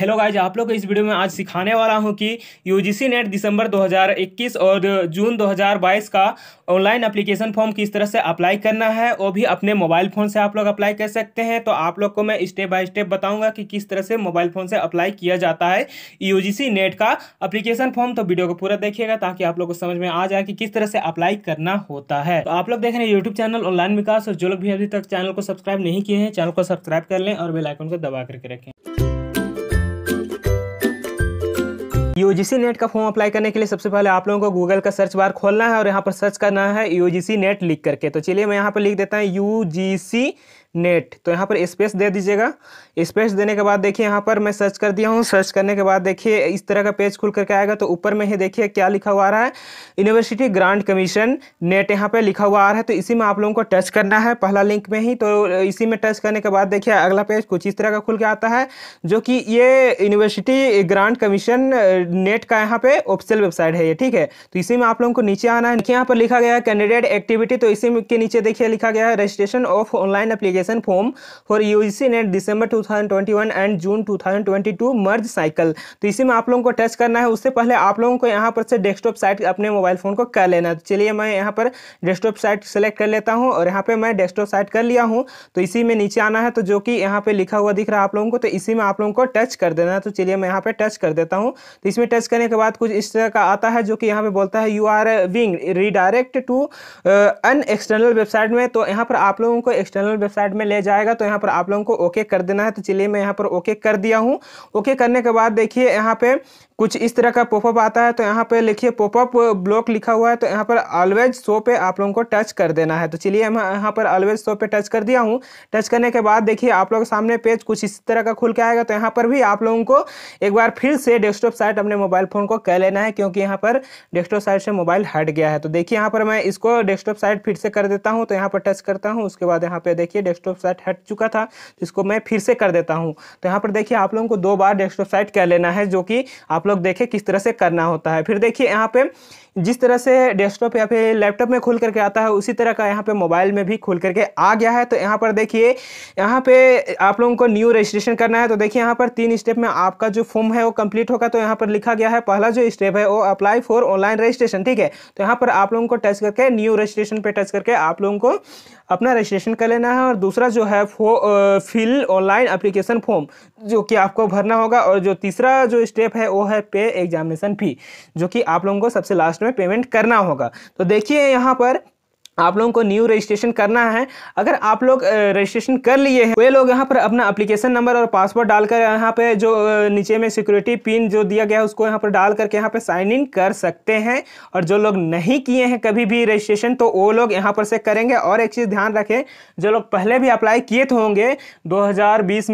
hello guys आप लोग को इस वीडियो में आज सिखाने वाला हूं कि यूजीसी नेट दिसंबर 2021 और जून 2022 का ऑनलाइन एप्लीकेशन फॉर्म किस तरह से अप्लाई करना है वो भी अपने मोबाइल फ़ोन से आप लोग अप्लाई कर सकते हैं तो आप लोग को मैं स्टेप बाय स्टेप बताऊंगा कि किस तरह से मोबाइल फ़ोन से अप्लाई किया जाता है यू नेट का अप्लीकेशन फॉर्म तो वीडियो को पूरा देखिएगा ताकि आप लोग को समझ में आ जाए कि किस तरह से अप्लाई करना होता है तो आप लोग देख रहे हैं यूट्यूब चैनल ऑनलाइन विकास और जो लोग भी अभी तक चैनल को सब्सक्राइब नहीं किए हैं चैनल को सब्सक्राइब कर लें और बेलाइकन को दबा करके रखें यूजीसी e नेट का फॉर्म अप्लाई करने के लिए सबसे पहले आप लोगों को गूगल का सर्च बार खोलना है और यहाँ पर सर्च करना है यूजीसी e नेट लिख करके तो चलिए मैं यहाँ पर लिख देता हूँ यू नेट तो यहाँ पर स्पेस दे दीजिएगा स्पेस देने के बाद देखिए यहाँ पर मैं सर्च कर दिया हूँ सर्च करने के बाद देखिए इस तरह का पेज खुल करके आएगा तो ऊपर में ही देखिए क्या लिखा हुआ आ रहा है यूनिवर्सिटी ग्रांट कमीशन नेट यहाँ पर लिखा हुआ आ रहा है तो इसी में आप लोगों को टच करना है पहला लिंक में ही तो इसी में टच करने के बाद देखिए अगला पेज कुछ इस तरह का खुल के आता है जो कि ये यूनिवर्सिटी ग्रांट कमीशन नेट का यहाँ पे ऑफिशियल वेबसाइट है ये ठीक है तो इसी में आप लोगों को नीचे आना है यहाँ पर लिखा गया है कैंडिडेट एक्टिविटी तो इसी के नीचे देखिए लिखा गया है registration of online application form for U NET December two 2021 and June 2022 merge cycle तो इसी में आप लोगों को टच करना है उससे पहले आप लोगों को यहाँ पर से डेस्कटॉप साइट अपने मोबाइल फ़ोन को कर लेना है तो चलिए मैं यहाँ पर डेस्कटॉप साइट सेलेक्ट कर लेता हूँ और यहाँ पर मैं डेस्कटॉप साइट कर लिया हूँ तो इसी में नीचे आना है तो जो कि यहाँ पर लिखा हुआ दिख रहा है आप लोगों को तो इसी में आप लोगों को टच कर देना है तो चलिए मैं यहाँ पर टच कर देता हूँ तो इसमें टच करने के बाद कुछ इस तरह का आता है जो कि यहाँ पर बोलता है you are being redirect to an external website में तो यहाँ पर आप लोगों को एक्सटर्नल वेबसाइट में ले जाएगा तो यहाँ पर आप लोगों को ओके कर देना है जिले तो में यहाँ पर ओके कर दिया हूँ ओके करने के बाद देखिए यहाँ पे कुछ इस तरह का पॉपअप आता है तो यहाँ पे लिखिए पॉपअप ब्लॉक लिखा हुआ है तो यहाँ पर ऑलवेज शो पे आप लोगों को टच कर देना है तो चलिए मैं यहाँ पर ऑलवेज शो पे टच कर दिया हूँ टच करने के बाद देखिए आप लोग सामने पेज कुछ इस तरह का खुल के आएगा तो यहाँ पर भी आप लोगों को एक बार फिर से डेस्कटॉप साइट अपने मोबाइल फ़ोन को कह लेना है क्योंकि यहाँ पर डेस्कटॉप साइट से मोबाइल हट गया है तो देखिए यहाँ पर मैं इसको डेस्कटॉप साइट फिर से कर देता हूँ तो यहाँ पर टच करता हूँ उसके बाद यहाँ पर देखिए डेस्कटॉप साइट हट चुका था इसको मैं फिर से कर देता हूँ तो यहाँ पर देखिए आप लोगों को दो बार डेस्कटॉप साइट कह लेना है जो कि आप आप लोग देखें किस तरह से करना होता है फिर देखिए यहाँ पे जिस तरह से डेस्कटॉप या फिर लैपटॉप में खुल करके आता है उसी तरह का यहाँ पे मोबाइल में भी खुल करके आ गया है तो यहाँ पर देखिए यहाँ पे आप लोगों को न्यू रजिस्ट्रेशन करना है तो देखिए यहाँ पर तीन स्टेप में आपका जो फॉर्म है वो कंप्लीट होगा तो यहाँ पर लिखा गया है पहला जो स्टेप है वो अप्लाई फॉर ऑनलाइन रजिस्ट्रेशन ठीक है तो यहाँ पर आप लोगों को टच करके न्यू रजिस्ट्रेशन पर टच करके आप लोगों को अपना रजिस्ट्रेशन कर लेना है और दूसरा जो है फिल ऑनलाइन अप्लीकेशन फॉर्म जो कि आपको भरना होगा और जो तीसरा जो स्टेप है वो है है पे एग्जामिनेशन फी जो कि आप लोगों को सबसे लास्ट में पेमेंट करना होगा तो देखिए यहाँ पर आप लोगों को न्यू रजिस्ट्रेशन करना है अगर आप लोग रजिस्ट्रेशन कर लिए हैं वे लोग यहाँ पर अपना एप्लीकेशन नंबर और पासवर्ड डालकर यहाँ पे जो नीचे में सिक्योरिटी पिन जो दिया गया है उसको यहाँ पर डाल करके यहाँ पे साइन इन कर सकते हैं और जो लोग नहीं किए हैं कभी भी रजिस्ट्रेशन तो वो लोग यहाँ पर से करेंगे और एक चीज़ ध्यान रखें जो लोग पहले भी अप्लाई किए तो होंगे दो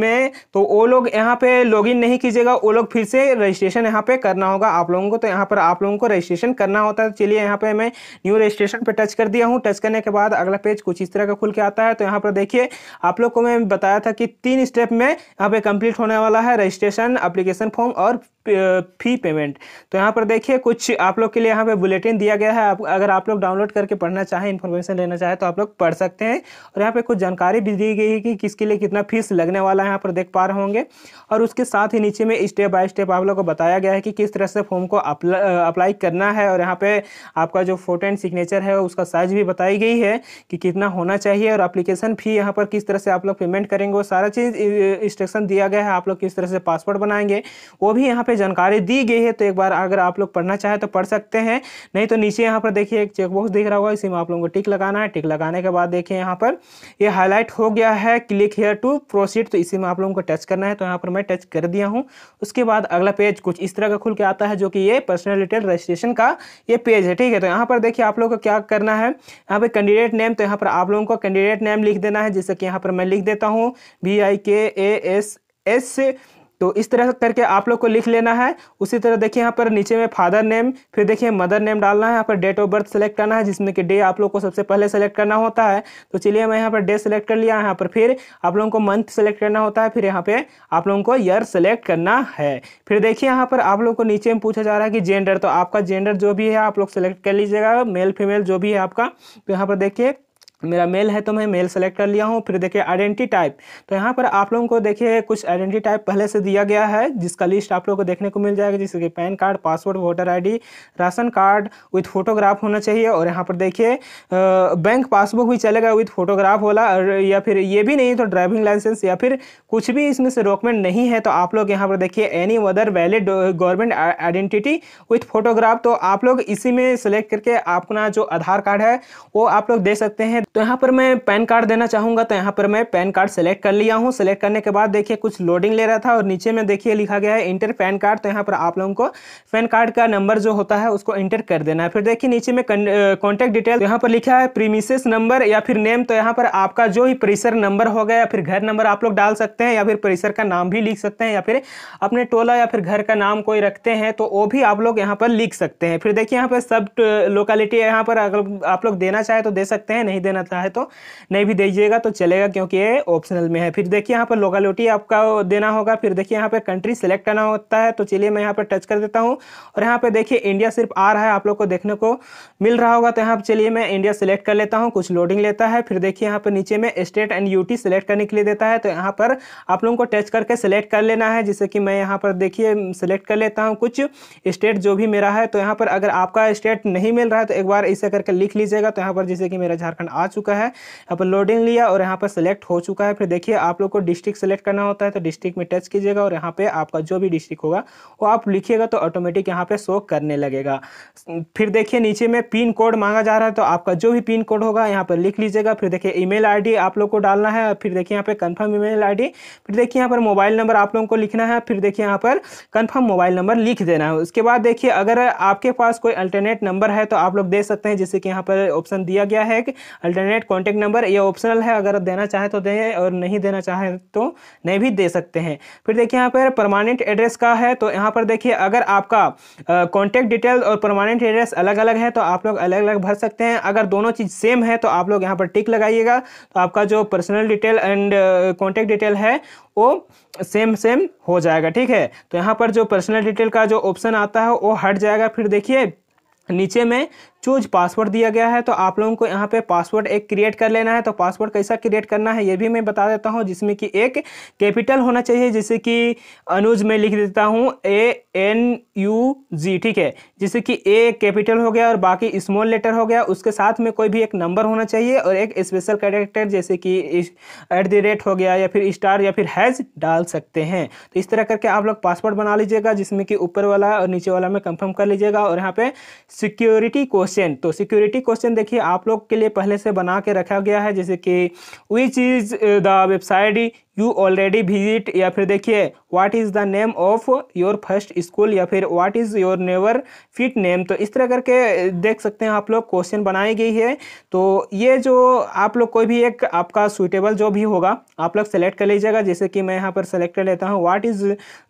में तो वो लोग यहाँ पर लॉग नहीं कीजिएगा वो लोग फिर से रजिस्ट्रेशन यहाँ पर करना होगा आप लोगों को तो यहाँ पर आप लोगों को रजिस्ट्रेशन करना होता है चलिए यहाँ पर मैं न्यू रजिस्ट्रेशन पर टच कर दिया हूँ टच करने के बाद अगला पेज कुछ इस तरह का खुल के आता है तो यहाँ पर देखिए आप लोग को मैं बताया था कि तीन स्टेप में यहाँ पे कंप्लीट होने वाला है रजिस्ट्रेशन अप्लीकेशन फॉर्म और फी पेमेंट तो यहाँ पर देखिए कुछ आप लोग के लिए यहाँ पे बुलेटिन दिया गया है आप अगर आप लोग डाउनलोड करके पढ़ना चाहें इन्फॉर्मेशन लेना चाहें तो आप लोग पढ़ सकते हैं और यहाँ पे कुछ जानकारी भी दी गई है कि किसके लिए कितना फीस लगने वाला है यहाँ पर देख पा रहे होंगे और उसके साथ ही नीचे में स्टेप बाय स्टेप आप लोग को बताया गया है कि किस तरह से फॉर्म को अप्लाई करना है और यहाँ पर आपका जो फोटो एंड सिग्नेचर है उसका साइज भी बताई गई है कि कितना होना चाहिए और अप्लीकेशन फी यहाँ पर किस तरह से आप लोग पेमेंट करेंगे वो सारा चीज़ इंस्ट्रक्शन दिया गया है आप लोग किस तरह से पासपोर्ट बनाएंगे वो भी यहाँ पे जानकारी दी गई है तो एक बार अगर आप लोग पढ़ना चाहें तो पढ़ सकते हैं नहीं तो नीचे यहाँ पर देखिए एक चेकबॉक्स दिख रहा होगा इसी में आप लोगों को टिक लगाना है टिक लगाने के बाद देखिए यहाँ पर ये यह हाईलाइट हो गया है क्लिक हेयर टू प्रोसीड तो इसी में आप लोगों को टच करना है तो यहाँ पर मैं टच कर दिया हूँ उसके बाद अगला पेज कुछ इस तरह का खुल के आता है जो कि ये पर्सनल डिटेल रजिस्ट्रेशन का ये पेज है ठीक है तो यहाँ पर देखिए आप लोग को क्या करना है यहाँ पर कैंडिडेट नेम तो यहाँ पर आप लोगों को कैंडिडेट नेम लिख देना है जैसे कि यहाँ पर मैं लिख देता हूँ वी आई के ए एस एस तो इस तरह करके आप लोग को लिख लेना है उसी तरह देखिए यहाँ पर नीचे में फादर नेम फिर देखिए मदर नेम डालना है यहाँ पर डेट ऑफ बर्थ सेलेक्ट करना है जिसमें कि डे आप लोग को सबसे पहले सेलेक्ट करना होता है तो चलिए मैं यहाँ पर डे सेलेक्ट कर लिया यहाँ पर फिर आप लोगों को मंथ सेलेक्ट करना होता है फिर यहाँ पर आप लोगों को ईयर सेलेक्ट करना है फिर देखिए यहाँ पर आप लोग को नीचे में पूछा जा रहा है कि जेंडर तो आपका जेंडर जो भी है आप लोग सेलेक्ट कर लीजिएगा मेल फीमेल जो भी है आपका तो यहाँ पर देखिए मेरा मेल है तो मैं मेल सेलेक्ट कर लिया हूँ फिर देखिए आइडेंटी टाइप तो यहाँ पर आप लोगों को देखिए कुछ आइडेंटी टाइप पहले से दिया गया है जिसका लिस्ट आप लोगों को देखने को मिल जाएगा जैसे कि PAN card password voter ID ration card with photograph होना चाहिए और यहाँ पर देखिए बैंक पासबुक भी चलेगा विथ फोटोग्राफ वाला या फिर ये भी नहीं तो ड्राइविंग लाइसेंस या फिर कुछ भी इसमें से डॉक्यूमेंट नहीं है तो आप लोग यहाँ पर देखिए any other valid government identity with photograph तो आप लोग इसी में सेलेक्ट करके अपना जो आधार कार्ड है वो आप लोग दे सकते हैं तो यहाँ पर मैं पैन कार्ड देना चाहूँगा तो यहाँ पर मैं पैन कार्ड सेलेक्ट कर लिया हूँ सेलेक्ट करने के बाद देखिए कुछ लोडिंग ले रहा था और नीचे में देखिए लिखा गया है इंटर पैन कार्ड तो यहाँ पर आप लोगों को पैन कार्ड का नंबर जो होता है उसको इंटर कर देना है फिर देखिए नीचे में कॉन्टैक्ट डिटेल तो यहाँ पर लिखा है प्रीमिसेस नंबर या फिर नेम तो यहाँ पर आपका जो ही परिसर नंबर गया या फिर घर नंबर आप लोग डाल सकते हैं या फिर परिसर का नाम भी लिख सकते हैं या फिर अपने टोला या फिर घर का नाम कोई रखते हैं तो वो भी आप लोग यहाँ पर लिख सकते हैं फिर देखिए यहाँ पर सब लोकेलिटी यहाँ पर अगर आप लोग देना चाहे तो दे सकते हैं नहीं देना देना चाहे तो नहीं भी दीजिएगा तो चलेगा क्योंकि ये ऑप्शनल में है फिर देखिए यहाँ पर लोकेलिटी आपका देना होगा फिर देखिए यहाँ पे कंट्री सेलेक्ट करना होता है तो चलिए मैं यहाँ पर टच कर देता हूँ और यहाँ पे देखिए इंडिया सिर्फ आ रहा है आप लोग को देखने को मिल रहा होगा तो यहाँ पर चलिए मैं इंडिया सेलेक्ट कर लेता हूँ कुछ लोडिंग लेता है फिर देखिए यहाँ पर नीचे में स्टेट एंड यूटी सेलेक्ट करने के लिए देता है तो यहाँ पर आप लोगों को टच करके सेलेक्ट कर लेना है जैसे कि मैं यहाँ पर देखिए सेलेक्ट कर लेता हूँ कुछ स्टेट जो भी मेरा है तो यहाँ पर अगर आपका स्टेट नहीं मिल रहा है तो एक बार इसे करके लिख लीजिएगा तो यहाँ पर जैसे कि मेरा झारखंड आ चुका है अपन लोडिंग लिया और यहाँ पर सेलेक्ट हो चुका है फिर देखिए आप लोग को डिस्ट्रिक्ट सेलेक्ट करना होता है तो डिस्ट्रिक्ट में टच कीजिएगा और यहाँ पे आपका जो भी डिस्ट्रिक्ट होगा वो आप लिखिएगा तो ऑटोमेटिक यहाँ पे शो करने लगेगा फिर देखिए नीचे में पिन कोड मांगा जा रहा है तो आपका जो भी पिन कोड होगा यहाँ पर लिख लीजिएगा फिर देखिए ईमेल आईडी आप लोग को डालना है फिर देखिए यहाँ पे कन्फर्म ईमेल आईडी फिर देखिए यहाँ पर मोबाइल नंबर आप लोगों को लिखना है फिर देखिए यहाँ पर कन्फर्म मोबाइल नंबर लिख देना है उसके बाद देखिए अगर आपके पास कोई अल्टरनेट नंबर है तो आप लोग दे सकते हैं जैसे कि यहाँ पर ऑप्शन दिया गया है कि अल्टरनेट इंटरनेट कॉन्टैक्ट नंबर ये ऑप्शनल है अगर देना चाहे तो दें और नहीं देना चाहे तो नहीं भी दे सकते हैं फिर देखिए यहाँ पर परमानेंट एड्रेस का है तो यहाँ पर देखिए अगर आपका कॉन्टैक्ट डिटेल और परमानेंट एड्रेस अलग अलग है तो आप लोग अलग अलग भर सकते हैं अगर दोनों चीज़ सेम है तो आप लोग यहाँ पर टिक लगाइएगा तो आपका जो personal detail and contact detail है वो सेम सेम हो जाएगा ठीक है तो यहाँ पर जो पर्सनल डिटेल का जो ऑप्शन आता है वो हट जाएगा फिर देखिए नीचे में चूज पासवर्ड दिया गया है तो आप लोगों को यहाँ पे पासवर्ड एक क्रिएट कर लेना है तो पासवर्ड कैसा क्रिएट करना है ये भी मैं बता देता हूँ जिसमें कि एक कैपिटल होना चाहिए जैसे कि अनुज में लिख देता हूँ ए एन यू जी ठीक है जैसे कि ए कैपिटल हो गया और बाकी स्मॉल लेटर हो गया उसके साथ में कोई भी एक नंबर होना चाहिए और एक स्पेशल कैरेक्टर जैसे कि एट द रेट हो गया या फिर स्टार या फिर हैज़ डाल सकते हैं तो इस तरह करके आप लोग पासवर्ड बना लीजिएगा जिसमें कि ऊपर वाला और नीचे वाला में कंफर्म कर लीजिएगा और यहाँ पे सिक्योरिटी कोस्ट क्वेश्चन तो सिक्योरिटी क्वेश्चन देखिए आप लोग के लिए पहले से बना के रखा गया है जैसे कि which is the website you already visit या फिर देखिए what is the name of your first school या फिर what is your never fit name तो इस तरह करके देख सकते हैं आप लोग क्वेश्चन बनाई गई है तो ये जो आप लोग कोई भी एक आपका सुइटेबल जो भी होगा आप लोग सेलेक्ट कर लीजिएगा जैसे कि मैं यहाँ पर सेलेक्ट कर लेता हूँ what is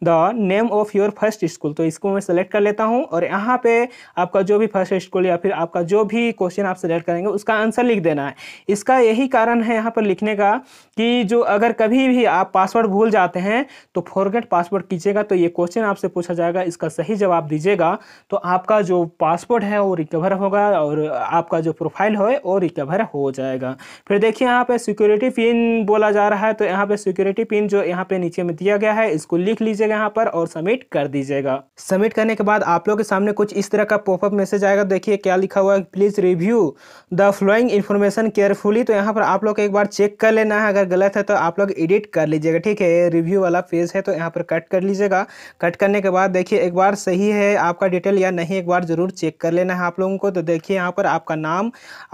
the name of your first school तो इसको मैं सेलेक्ट कर लेता हूँ और यहाँ पर आपका जो भी फर्स्ट स्कूल या फिर आपका जो भी क्वेश्चन आप सेलेक्ट करेंगे उसका आंसर लिख देना है इसका यही कारण है यहाँ पर लिखने का कि जो अगर कभी भी भी आप पासवर्ड भूल जाते हैं तो फॉरगेट पासवर्ड कीजिएगा तो ये क्वेश्चन आपसे पूछा जाएगा इसका सही जवाब दीजिएगा तो आपका जो पासवर्ड है वो रिकवर होगा और आपका जो प्रोफाइल है वो रिकवर हो जाएगा फिर देखिए यहाँ पे सिक्योरिटी पिन बोला जा रहा है तो यहाँ पे सिक्योरिटी पिन जो यहाँ पे नीचे में दिया गया है इसको लिख लीजिएगा यहाँ पर और सबमिट कर दीजिएगा सबमिट करने के बाद आप लोग के सामने कुछ इस तरह का पॉपअप मैसेज आएगा देखिए क्या लिखा हुआ है please review the following information carefully तो यहाँ पर आप लोग एक बार चेक कर लेना है अगर गलत है तो आप लोग एडिट कंप्लीट कर लीजिएगा ठीक है रिव्यू वाला पेज है तो यहाँ पर कट कर लीजिएगा कट करने के बाद देखिए एक बार सही है आपका डिटेल या नहीं एक बार ज़रूर चेक कर लेना है आप लोगों को तो देखिए यहाँ पर आपका नाम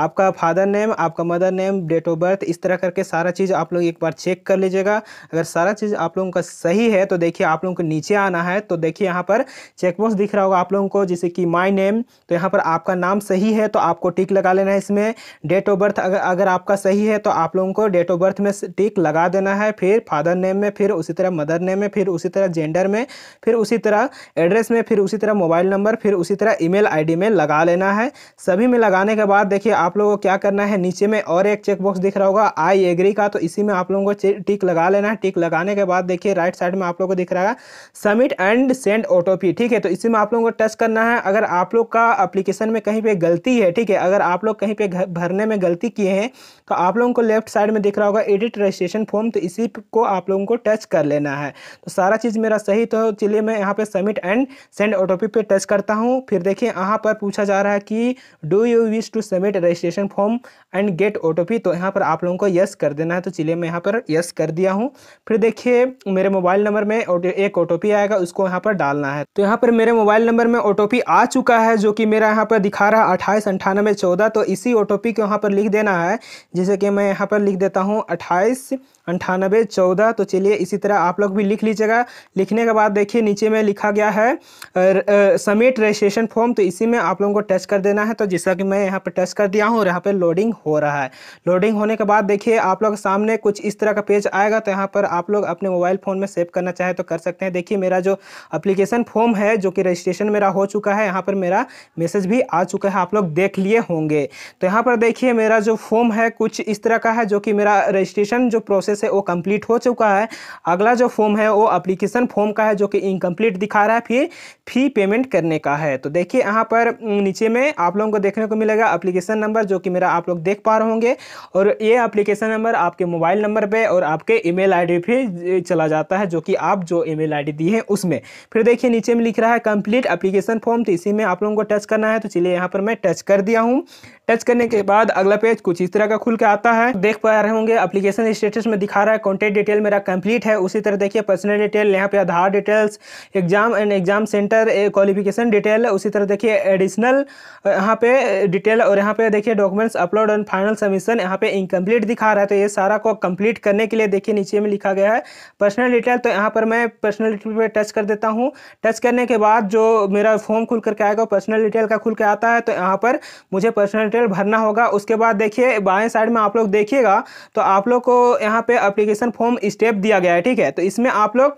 आपका फादर नेम आपका mother name date of birth इस तरह करके सारा चीज़ आप लोग एक बार चेक कर लीजिएगा अगर सारा चीज़ आप लोगों का सही है तो देखिए आप लोगों को नीचे आना है तो देखिए यहाँ पर चेकबॉक्स दिख रहा होगा आप लोगों को जैसे कि माई नेम तो यहाँ पर आपका नाम सही है तो आपको टिक लगा लेना है इसमें डेट ऑफ बर्थ अगर अगर आपका सही है तो आप लोगों को डेट ऑफ बर्थ में टिक लगा देना है फिर फादर नेम में फिर उसी तरह मदर नेम में फिर उसी तरह जेंडर में फिर उसी तरह एड्रेस में फिर उसी तरह मोबाइल नंबर फिर उसी तरह ईमेल आईडी में लगा लेना है सभी में लगाने के बाद देखिए आप लोगों को क्या करना है नीचे में और एक चेकबॉक्स दिख रहा होगा आई एग्री का तो इसी में आप लोगों को टिक लगा लेना है टिक लगाने के बाद देखिए राइट साइड में आप लोगों को दिख रहा है सबमिट एंड सेंड ओटोपी ठीक है तो इसी में आप लोगों को टच करना है अगर आप लोग का अप्लीकेशन में कहीं पर गलती है ठीक है अगर आप लोग कहीं पर भरने में गलती किए हैं तो आप लोगों को लेफ्ट साइड में दिख रहा होगा एडिट रजिस्ट्रेशन फॉर्म तो इसी शीट को आप लोगों को टच कर लेना है तो सारा चीज़ मेरा सही तो चलिए मैं यहाँ पे सबमिट एंड सेंड ऑटोपी पे टच करता हूँ फिर देखिए यहाँ पर पूछा जा रहा है कि do you wish to submit registration form and get OTP तो यहाँ पर आप लोगों को यस कर देना है तो चलिए मैं यहाँ पर यस कर दिया हूँ फिर देखिए मेरे मोबाइल नंबर में एक ऑटोपी आएगा उसको यहाँ पर डालना है तो यहाँ पर मेरे मोबाइल नंबर में ऑटोपी आ चुका है जो कि मेरा यहाँ पर दिखा रहा है अट्ठाईस अंठानवे चौदह तो इसी ओटीपी को यहाँ पर लिख देना है जैसे कि मैं यहाँ पर लिख देता हूँ अट्ठाईस अंठानबे चौदह तो चलिए इसी तरह आप लोग भी लिख लीजिएगा लिखने के बाद देखिए नीचे में लिखा गया है समिट रजिस्ट्रेशन फॉर्म तो इसी में आप लोगों को टच कर देना है तो जैसा कि मैं यहाँ पर टच कर दिया हूँ और यहाँ पर लोडिंग हो रहा है लोडिंग होने के बाद देखिए आप लोग सामने कुछ इस तरह का पेज आएगा तो यहाँ पर आप लोग अपने मोबाइल फ़ोन में सेव करना चाहें तो कर सकते हैं देखिए मेरा जो अप्लीकेशन फॉर्म है जो कि रजिस्ट्रेशन मेरा हो चुका है यहाँ पर मेरा मैसेज भी आ चुका है आप लोग देख लिए होंगे तो यहाँ पर देखिए मेरा जो फॉर्म है कुछ इस तरह का है जो कि मेरा रजिस्ट्रेशन जो प्रोसेस प्रोसेस है वो कंप्लीट हो चुका है अगला जो फॉर्म है वो अप्लीकेशन फॉर्म का है जो कि इनकम्प्लीट दिखा रहा है फिर फी पेमेंट करने का है तो देखिए यहाँ पर नीचे में आप लोगों को देखने को मिलेगा अप्लीकेशन नंबर जो कि मेरा आप लोग देख पा रहे होंगे और ये अप्लीकेशन नंबर आपके मोबाइल नंबर पर और आपके ई मेल आई चला जाता है जो कि आप जो ईमेल आईडी दी हैं उसमें फिर देखिए नीचे में लिख रहा है कंप्लीट अप्लीकेशन फॉर्म तो इसी में आप लोगों को टच करना है तो चलिए यहाँ पर मैं टच कर दिया हूँ टच करने के बाद अगला पेज कुछ इस तरह का खुल के आता है देख पा रहे होंगे एप्लीकेशन स्टेटस में दिखा रहा है कॉन्टेक्ट डिटेल मेरा कंप्लीट है उसी तरह देखिए पर्सनल डिटेल यहाँ पे Aadhaar details exam and exam centre qualification detail उसी तरह देखिए एडिशनल यहाँ पे डिटेल और यहाँ पे देखिए documents upload and final submission यहाँ पे इनकम्प्लीट दिखा रहा है तो ये सारा को कम्प्लीट करने के लिए देखिए नीचे में लिखा गया है पर्सनल डिटेल तो यहाँ पर मैं पर्सनल डिटेल पर टच कर देता हूँ टच करने के बाद जो मेरा फॉर्म खुल करके आएगा पर्सनल डिटेल का खुल के आता है तो यहाँ पर मुझे पर्सनल डिटेल भरना होगा उसके बाद देखिए बाएं साइड में आप लोग देखिएगा तो आप लोग को यहाँ पे अप्लीकेशन फॉर्म स्टेप दिया गया है ठीक है तो इसमें आप लोग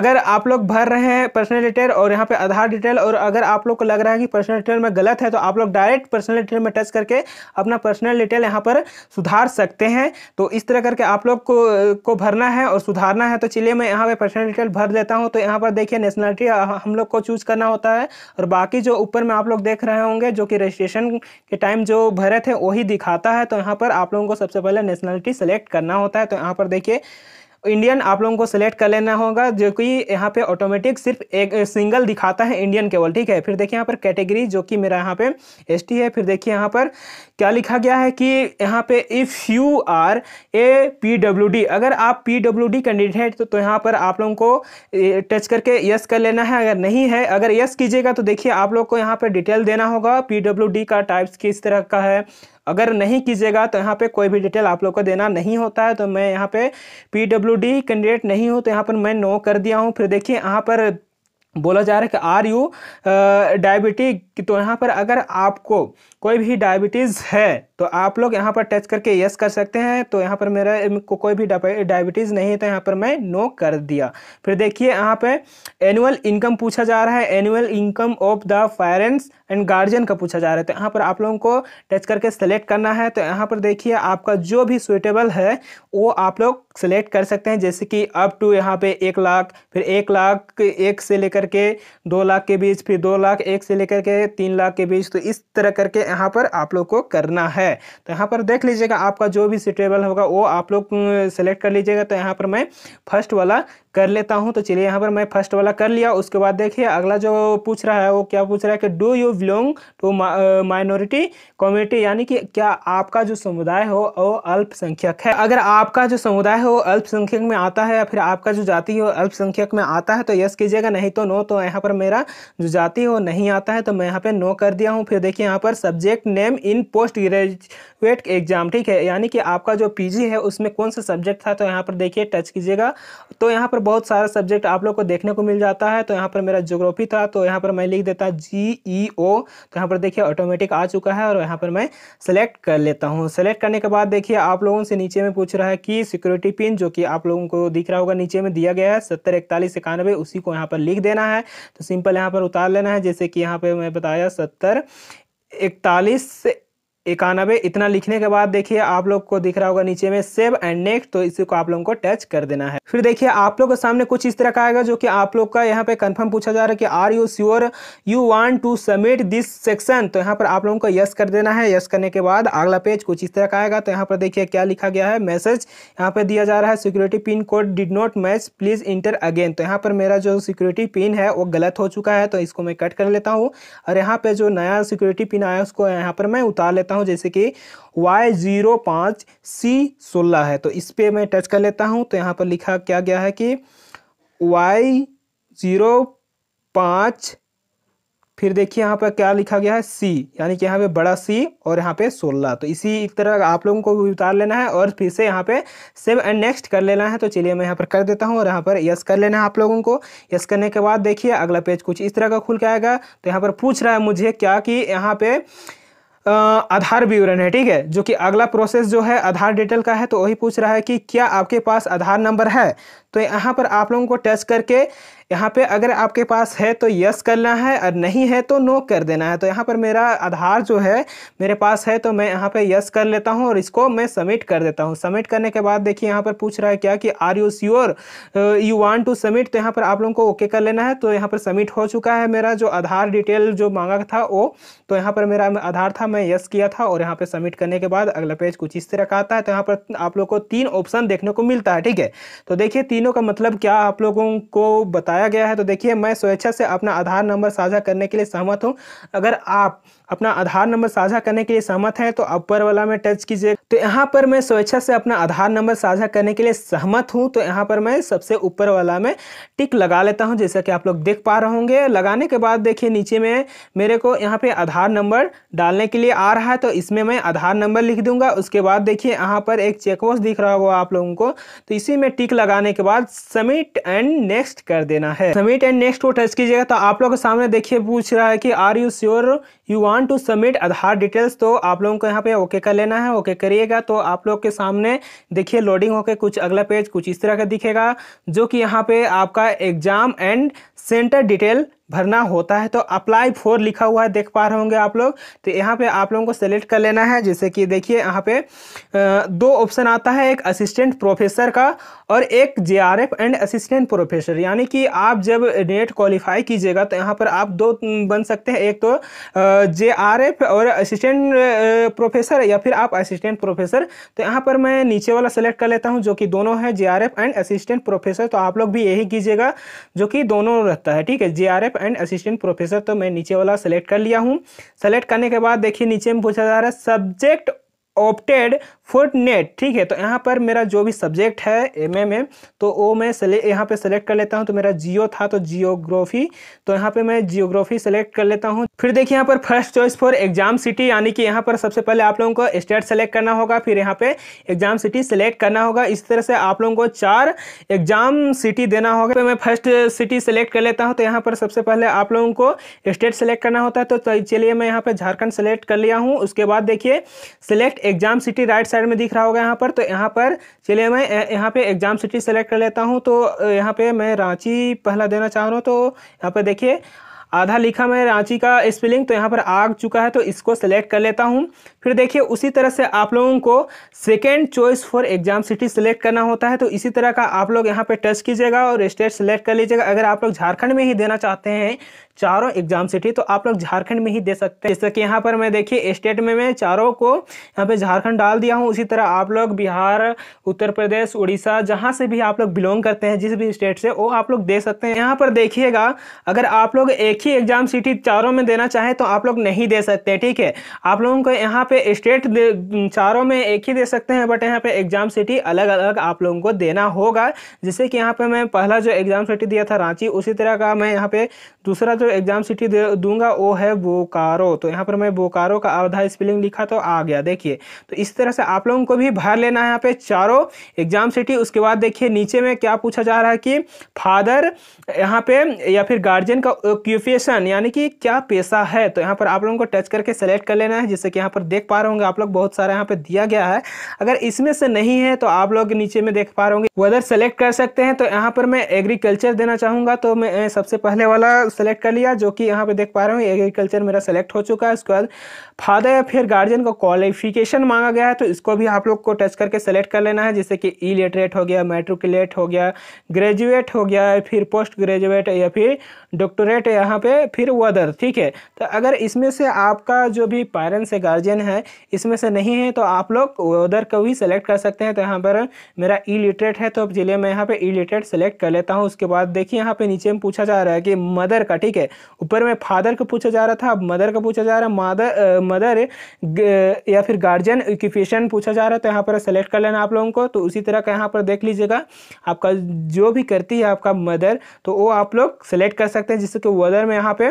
अगर आप लोग भर रहे हैं पर्सनल डिटेल और यहाँ पे आधार डिटेल और अगर आप लोग को लग रहा है कि पर्सनल डिटेल में गलत है तो आप लोग डायरेक्ट पर्सनल डिटेल में टच करके अपना पर्सनल डिटेल यहाँ पर सुधार सकते हैं तो इस तरह करके आप लोग को, को भरना है और सुधारना है तो चलिए मैं यहाँ पर पर्सनल डिटेल भर देता हूँ तो यहाँ पर देखिए नेशनलिटी हम लोग को चूज करना होता है और बाकी जो ऊपर में आप लोग देख रहे होंगे जो कि रजिस्ट्रेशन के टाइम जो भरत है वही दिखाता है तो यहाँ पर आप लोगों को सबसे पहले नेशनलिटी सेलेक्ट करना होता है तो यहाँ पर देखिए इंडियन आप लोगों को सिलेक्ट कर लेना होगा जो कि यहाँ पे ऑटोमेटिक सिर्फ एक सिंगल दिखाता है इंडियन केवल ठीक है फिर देखिए यहाँ पर कैटेगरी जो कि मेरा यहाँ पे एस है फिर देखिए यहाँ पर क्या लिखा गया है कि यहाँ पे if you are a P अगर आप पी कैंडिडेट तो, तो यहाँ पर आप लोगों को टच करके यस कर लेना है अगर नहीं है अगर यस कीजिएगा तो देखिए आप लोग को यहाँ पर डिटेल देना होगा पी का टाइप्स किस तरह का है अगर नहीं कीजिएगा तो यहाँ पे कोई भी डिटेल आप लोग को देना नहीं होता है तो मैं यहाँ पे पी कैंडिडेट नहीं हूँ तो यहाँ पर मैं नो कर दिया हूँ फिर देखिए यहाँ पर बोला जा रहा है कि आर यू डायबिटिक तो यहाँ पर अगर आपको कोई भी डायबिटीज़ है तो आप लोग यहाँ पर टच करके यस कर सकते हैं तो यहाँ पर मेरा को कोई भी डायबिटीज़ नहीं है तो यहाँ पर मैं नो कर दिया फिर देखिए यहाँ पे एनुअल इनकम पूछा जा रहा है annual income of the parents and guardian का पूछा जा रहा है तो यहाँ पर आप लोगों को टच करके सेलेक्ट करना है तो यहाँ पर देखिए आपका जो भी सुइटेबल है वो आप लोग सेलेक्ट कर सकते हैं जैसे कि अप टू यहाँ पे एक लाख फिर एक लाख एक से लेकर के दो लाख के बीच फिर दो लाख एक से लेकर के तीन लाख के बीच तो इस तरह करके यहाँ पर आप लोग को करना है तो यहाँ पर देख लीजिएगा आपका जो भी सिटेबल होगा वो आप लोग सेलेक्ट कर लीजिएगा तो यहाँ पर मैं फर्स्ट वाला कर लेता हूँ तो चलिए यहाँ पर मैं फर्स्ट वाला कर लिया उसके बाद देखिए अगला जो पूछ रहा है वो क्या पूछ रहा है कि do you belong to minority community यानी कि क्या आपका जो समुदाय हो वो अल्पसंख्यक है अगर आपका जो समुदाय हो अल्पसंख्यक में आता है या फिर आपका जो जाति हो अल्पसंख्यक में आता है तो यस कीजिएगा नहीं तो नो तो यहाँ पर मेरा जो जाति हो नहीं आता है तो मैं यहाँ पर नो कर दिया हूँ फिर देखिए यहाँ पर subject name in post graduate exam ठीक है यानी कि आपका जो पी है उसमें कौन सा सब्जेक्ट था तो यहाँ पर देखिए टच कीजिएगा तो यहाँ पर बहुत सारा सब्जेक्ट आप लोग को देखने को मिल जाता है तो यहाँ पर मेरा जोग्राफी था तो यहाँ पर मैं लिख देता जी ई ओ तो यहाँ पर देखिए ऑटोमेटिक आ चुका है और यहाँ पर मैं सेलेक्ट कर लेता हूँ सेलेक्ट करने के बाद देखिए आप लोगों से नीचे में पूछ रहा है कि सिक्योरिटी पिन जो कि आप लोगों को दिख रहा होगा नीचे में दिया गया है सत्तर इकतालीस इक्यानवे उसी को यहाँ पर लिख देना है तो सिंपल यहाँ पर उतार लेना है जैसे कि यहाँ पर मैं बताया सत्तर इकतालीस इक्यानबे इतना लिखने के बाद देखिए आप लोग को दिख रहा होगा नीचे में सेव एंड नेक्स्ट तो इसी को आप लोगों को टच कर देना है फिर देखिए आप लोग के सामने कुछ इस तरह का आएगा जो कि आप लोग का यहाँ पे कंफर्म पूछा जा रहा है कि are you sure you want to submit this section तो यहाँ पर आप लोगों को यस कर देना है यस करने के बाद अगला पेज कुछ इस तरह का आएगा तो यहाँ पर देखिए क्या लिखा गया है मैसेज यहाँ पर दिया जा रहा है security pin code did not match please enter again तो यहाँ पर मेरा जो सिक्योरिटी पिन है वो गलत हो चुका है तो इसको मैं कट कर लेता हूँ और यहाँ पर जो नया सिक्योरिटी पिन आया उसको यहाँ पर मैं उतार लेता लेता हूँ जैसे कि वाई जीरो पाँच सी सोलह है तो इस पर मैं टच कर लेता हूँ तो यहाँ पर लिखा क्या गया है कि वाई जीरो पाँच फिर देखिए यहाँ पर क्या लिखा गया है C यानी कि यहाँ पे बड़ा C और यहाँ पे सोलह तो इसी तरह आप लोगों को भी उतार लेना है और फिर से यहाँ पे सेव एंड नेक्स्ट कर लेना है तो चलिए मैं यहाँ पर कर देता हूँ और यहाँ पर यस कर लेना है आप लोगों को यस करने के बाद देखिए अगला पेज कुछ इस तरह का खुल के आएगा तो यहाँ पर पूछ रहा है मुझे क्या कि यहाँ पर आधार विवरण है ठीक है जो कि अगला प्रोसेस जो है आधार डिटेल का है तो वही पूछ रहा है कि क्या आपके पास आधार नंबर है तो यहाँ पर आप लोगों को टच करके यहाँ पे अगर आपके पास है तो यस करना है और नहीं है तो नो कर देना है तो यहाँ पर मेरा आधार जो है मेरे पास है तो मैं यहाँ पे यस कर लेता हूँ और इसको मैं सबमिट कर देता हूँ सबमिट करने के बाद देखिए यहाँ पर पूछ रहा है क्या कि are you sure you want to submit तो यहाँ पर आप लोगों को ओके कर लेना है तो यहाँ पर सबमिट हो चुका है मेरा जो आधार डिटेल जो मांगा था वो तो यहाँ पर मेरा आधार था मैं यस किया था और यहाँ पर सबमिट करने के बाद अगला पेज कुछ इस तरह का आता है तो यहाँ पर आप लोग को तीन ऑप्शन देखने को मिलता है ठीक है तो देखिए तीनों का मतलब क्या आप लोगों को बताया बताया गया है तो देखिए मैं स्वेच्छा से अपना आधार नंबर साझा करने के लिए सहमत हूँ अगर आप अपना आधार नंबर साझा करने के लिए सहमत हैं तो अपर वाला में टच कीजिए तो यहाँ पर मैं स्वेच्छा से अपना आधार नंबर साझा करने के लिए सहमत हूँ तो यहाँ पर मैं सबसे ऊपर वाला में टिक लगा लेता हूँ जैसा कि आप लोग देख पा रहे होंगे लगाने के बाद देखिए नीचे में मेरे को यहाँ पे आधार नंबर डालने के लिए आ रहा है तो इसमें मैं आधार नंबर लिख दूंगा उसके बाद देखिए यहाँ पर एक चेकबॉक्स दिख रहा होगा आप लोगों को तो इसी में टिक लगाने के बाद सबमिट एंड नेक्स्ट कर देना है सबमिट एंड नेक्स्ट को टच कीजिएगा तो आप लोग के सामने देखिए पूछ रहा है कि are you sure you want to submit Aadhaar details तो आप लोगों को यहाँ पे ओके कर लेना है ओके करिएगा तो आप लोग के सामने देखिए लोडिंग होकर कुछ अगला पेज कुछ इस तरह का दिखेगा जो कि यहाँ पे आपका एग्जाम एंड सेंटर डिटेल भरना होता है तो अप्लाई फोर लिखा हुआ है देख पा रहे होंगे आप लोग तो यहाँ पे आप लोगों को सेलेक्ट कर लेना है जैसे कि देखिए यहाँ पे दो ऑप्शन आता है एक असिस्टेंट प्रोफेसर का और एक जेआरएफ एंड असिस्टेंट प्रोफेसर यानी कि आप जब नेट क्वालिफाई कीजिएगा तो यहाँ पर आप दो बन सकते हैं एक तो जे और असिस्टेंट प्रोफेसर या फिर आप असिस्टेंट प्रोफेसर तो यहाँ पर मैं नीचे वाला सेलेक्ट कर लेता हूँ जो कि दोनों है जे एंड असिस्टेंट प्रोफेसर तो आप लोग भी यही कीजिएगा जो कि दोनों रहता है ठीक है जे एंड असिस्टेंट प्रोफेसर तो मैं नीचे वाला सेलेक्ट कर लिया हूँ सेलेक्ट करने के बाद देखिए नीचे में पूछा जा रहा है सब्जेक्ट ऑप्टेड फॉर नेट ठीक है तो यहाँ पर मेरा जो भी सब्जेक्ट है एम ए में तो वो मैं सेले यहाँ पे सेलेक्ट कर लेता हूँ तो मेरा जियो था तो जियोग्राफी तो यहाँ पे मैं जियोग्राफी सेलेक्ट कर लेता हूँ फिर देखिए यहाँ पर first choice for exam city यानी कि यहाँ पर सबसे पहले आप लोगों को स्टेट सेलेक्ट करना होगा फिर यहाँ पे एग्जाम सिटी सेलेक्ट करना होगा इस तरह से आप लोगों को चार एग्जाम सिटी देना होगा तो मैं फर्स्ट सिटी सेलेक्ट कर लेता हूँ तो यहाँ पर सबसे पहले आप लोगों को स्टेट सेलेक्ट करना होता है तो, तो चलिए मैं यहाँ पर झारखंड सेलेक्ट कर लिया हूँ उसके बाद देखिए select exam city right side में दिख रहा होगा यहाँ पर तो यहाँ पर चलिए मैं यहाँ पे एग्जाम सिटी सेलेक्ट कर लेता हूँ तो यहाँ पे मैं रांची पहला देना चाह रहा हूँ तो यहाँ पर देखिए आधा लिखा मैं रांची का स्पेलिंग तो यहाँ पर आ चुका है तो इसको सेलेक्ट कर लेता हूँ फिर देखिए उसी तरह से आप लोगों को second choice for exam city select करना होता है तो इसी तरह का आप लोग यहाँ पे टच कीजिएगा और स्टेट सेलेक्ट कर लीजिएगा अगर आप लोग झारखंड में ही देना चाहते हैं चारों एग्जाम सिटी तो आप लोग झारखंड में ही दे सकते हैं जैसे कि यहाँ पर मैं देखिए स्टेट में मैं चारों को यहाँ पे झारखंड डाल दिया हूँ उसी तरह आप लोग बिहार उत्तर प्रदेश उड़ीसा जहाँ से भी आप लोग बिलोंग करते हैं जिस भी स्टेट से वो आप लोग दे सकते हैं यहाँ पर देखिएगा अगर आप लोग एक ही एग्जाम सिटी चारों में देना चाहें तो आप लोग नहीं दे सकते ठीक है आप लोगों को यहाँ पे स्टेट चारों में एक ही दे सकते हैं बट यहाँ पे एग्जाम सिटी अलग अलग आप लोगों को देना होगा जैसे कि यहाँ पे मैं पहला जो एग्जाम सिटी दिया था रांची उसी तरह का मैं यहाँ पे दूसरा जो एग्जाम सिटी दूंगा वो है बोकारो तो यहाँ पर मैं बोकारो का आधा स्पेलिंग लिखा तो आ गया देखिए तो इस तरह से आप लोगों को भी भर लेना है यहाँ पे चारों एग्जाम सिटी उसके बाद देखिए नीचे में क्या पूछा जा रहा है कि फादर यहाँ पे या फिर गार्जियन का ऑक्यूपेशन यानी कि क्या पैसा है तो यहाँ पर आप लोगों को टच करके सेलेक्ट कर लेना है जिससे कि यहाँ पर देख पा रहे होंगे आप लोग बहुत सारा यहाँ पे दिया गया है अगर इसमें से नहीं है तो आप लोग नीचे में देख पा रहे होंगे वेदर सेलेक्ट कर सकते हैं तो यहाँ पर मैं एग्रीकल्चर देना चाहूँगा तो मैं सबसे पहले वाला सेलेक्ट कर लिया जो कि यहाँ पे देख पा रहे हो एग्रीकल्चर मेरा सेलेक्ट हो चुका है उसके बाद फादर या फिर गार्जियन का क्वालिफिकेशन मांगा गया है तो इसको भी आप लोग को टच करके सेलेक्ट कर लेना है जैसे कि ई e लिटरेट हो गया मेट्रिकुलेट हो गया ग्रेजुएट हो गया फिर पोस्ट ग्रेजुएट या फिर डॉक्टोरेट यहाँ पे फिर वदर ठीक है तो अगर इसमें से आपका जो भी पेरेंट्स है गार्जियन है इसमें से नहीं है तो आप लोग वदर को भी सेलेक्ट कर सकते हैं तो यहाँ पर मेरा लिटरेट है तो अब जिले में यहाँ पे लिटरेट सेलेक्ट कर लेता हूँ उसके बाद देखिए यहाँ पे नीचे में पूछा जा रहा है कि मदर का ठीक है ऊपर में फादर का पूछा जा रहा था अब मदर का पूछा जा रहा है मादर मदर या फिर गार्जियन ऑक्यूपेशन पूछा जा रहा है तो यहाँ पर सेलेक्ट कर लेना आप लोगों को तो उसी तरह का यहाँ पर देख लीजिएगा आपका जो भी करती है आपका मदर तो वो आप लोग सेलेक्ट कर सकते सकते हैं जिससे कि वेदर में यहाँ पे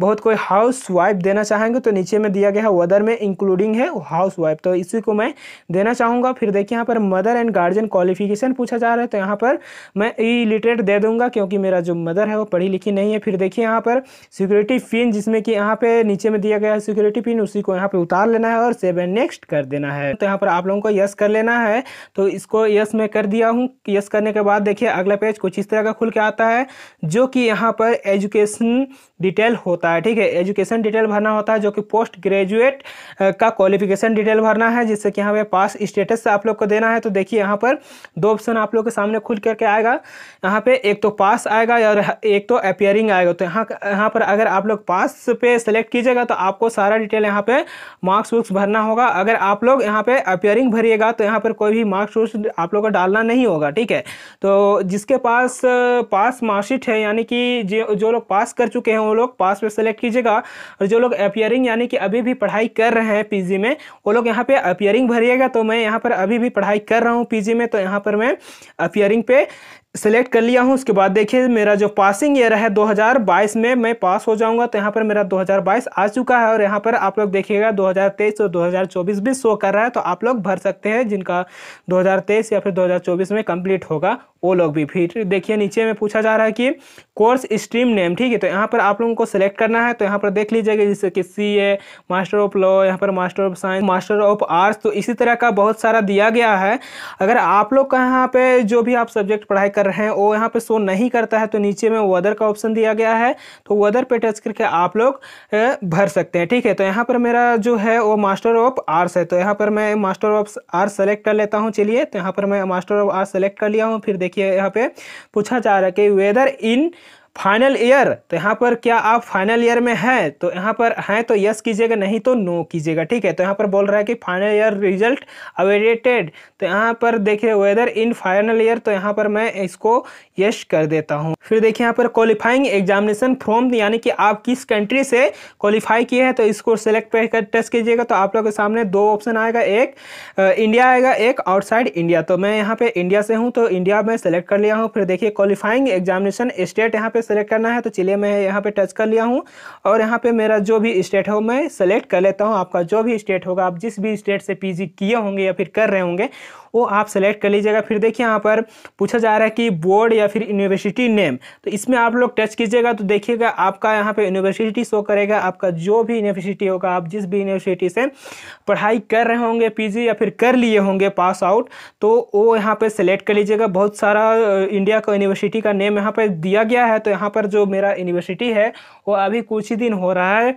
बहुत कोई हाउस वाइफ देना चाहेंगे तो नीचे में दिया गया है वदर में इंक्लूडिंग है हाउस वाइफ तो इसी को मैं देना चाहूँगा फिर देखिए यहाँ पर मदर एंड गार्जियन क्वालिफिकेशन पूछा जा रहा है तो यहाँ पर मैं ई लिटरेट दे दूंगा क्योंकि मेरा जो मदर है वो पढ़ी लिखी नहीं है फिर देखिए यहाँ पर सिक्योरिटी पिन जिसमें कि यहाँ पर नीचे में दिया गया है सिक्योरिटी पिन उसी को यहाँ पर उतार लेना है और सेव एंड नेक्स्ट कर देना है तो यहाँ पर आप लोगों को यस कर लेना है तो इसको यस मैं कर दिया हूँ यस करने के बाद देखिए अगला पेज कुछ इस तरह का खुल के आता है जो कि यहाँ पर एजुकेशन डिटेल होता है ठीक है एजुकेशन डिटेल भरना होता है जो कि पोस्ट ग्रेजुएट का क्वालिफिकेशन डिटेल भरना है जिससे कि यहाँ पे पास स्टेटस आप लोग को देना है तो देखिए यहाँ पर दो ऑप्शन आप लोग के सामने खुल करके आएगा यहाँ पे एक तो पास आएगा और एक तो अपियरिंग आएगा तो यहाँ यहाँ पर अगर आप लोग पास पे सेलेक्ट कीजिएगा तो आपको सारा डिटेल यहाँ पर मार्क्स वुक्स भरना होगा अगर आप लोग यहाँ पर अपियरिंग भरिएगा तो यहाँ पर कोई भी मार्क्स वुक्स आप लोग को डालना नहीं होगा ठीक है तो जिसके पास पास मार्कशीट है यानी कि जो लोग पास कर चुके हैं वो लोग पास में सेलेक्ट कीजिएगा और जो लोग अपियरिंग यानी कि अभी भी पढ़ाई कर रहे हैं पीजी में वो लोग यहाँ पे अपियरिंग भरिएगा तो मैं यहाँ पर अभी भी पढ़ाई कर रहा हूँ पीजी में तो यहाँ पर मैं अपियरिंग पे सेलेक्ट कर लिया हूँ उसके बाद देखिए मेरा जो पासिंग ईयर है 2022 में मैं पास हो जाऊँगा तो यहाँ पर मेरा 2022 आ चुका है और यहाँ पर आप लोग देखिएगा 2023 और 2024 भी शो कर रहा है तो आप लोग भर सकते हैं जिनका 2023 या फिर 2024 में कंप्लीट होगा वो लोग भी फिर देखिए नीचे में पूछा जा रहा है कि कोर्स स्ट्रीम नेम ठीक है तो यहाँ पर आप लोगों को सिलेक्ट करना है तो यहाँ पर देख लीजिएगा जैसे कि C A master of law यहाँ पर master of science master of arts तो इसी तरह का बहुत सारा दिया गया है अगर आप लोग का यहाँ पर जो भी आप सब्जेक्ट पढ़ाई कर रहे हैं वो यहाँ पर शो नहीं करता है तो नीचे में वदर का ऑप्शन दिया गया है तो वदर पर टच करके आप लोग भर सकते हैं ठीक है तो यहाँ पर मेरा जो है वो मास्टर ऑफ आर्ट्स है तो यहाँ पर मैं मास्टर ऑफ आर्ट्स सेलेक्ट कर लेता हूँ चलिए तो यहाँ पर मैं मास्टर ऑफ आर्ट्स सेलेक्ट कर लिया हूँ फिर देखिए यहाँ पे पूछा जा रहा है कि वेदर इन फाइनल ईयर तो यहाँ पर क्या आप फाइनल ईयर में हैं तो यहाँ पर हैं तो यस कीजिएगा नहीं तो नो कीजिएगा ठीक है तो यहाँ पर बोल रहा है कि फाइनल ईयर रिजल्ट अवेडेटेड तो यहाँ पर देखिए वेदर इन फाइनल ईयर तो यहाँ पर मैं इसको यश कर देता हूँ फिर देखिए यहाँ पर क्वालिफाइंग एग्जामिनेशन फ्रॉम यानी कि आप किस कंट्री से क्वालिफाई किए हैं तो इसको सेलेक्ट पे टेस्ट कीजिएगा तो आप लोग के सामने दो ऑप्शन आएगा एक इंडिया आएगा एक आउटसाइड इंडिया तो मैं यहाँ पर इंडिया से हूँ तो इंडिया में सेलेक्ट कर लिया हूँ फिर देखिए क्वालिफाइंग एग्जामिनेशन स्टेट यहाँ पर सेलेक्ट करना है तो चलिए मैं यहाँ पे टच कर लिया हूँ और यहाँ पे मेरा जो भी स्टेट हो मैं सेलेक्ट कर लेता हूँ आपका जो भी स्टेट होगा आप जिस भी स्टेट से पीजी किए होंगे या फिर कर रहे होंगे वो आप सेलेक्ट कर लीजिएगा फिर देखिए यहाँ पर पूछा जा रहा है कि बोर्ड या फिर यूनिवर्सिटी नेम तो इसमें आप लोग टच कीजिएगा तो देखिएगा आपका यहाँ पे यूनिवर्सिटी शो करेगा आपका जो भी यूनिवर्सिटी होगा आप जिस भी यूनिवर्सिटी से पढ़ाई कर रहे होंगे पी या फिर कर लिए होंगे पास आउट तो वो यहाँ पर सेलेक्ट कर लीजिएगा बहुत सारा इंडिया का यूनिवर्सिटी का नेम यहाँ पर दिया गया है तो यहाँ पर जो मेरा यूनिवर्सिटी है वो अभी कुछ ही दिन हो रहा है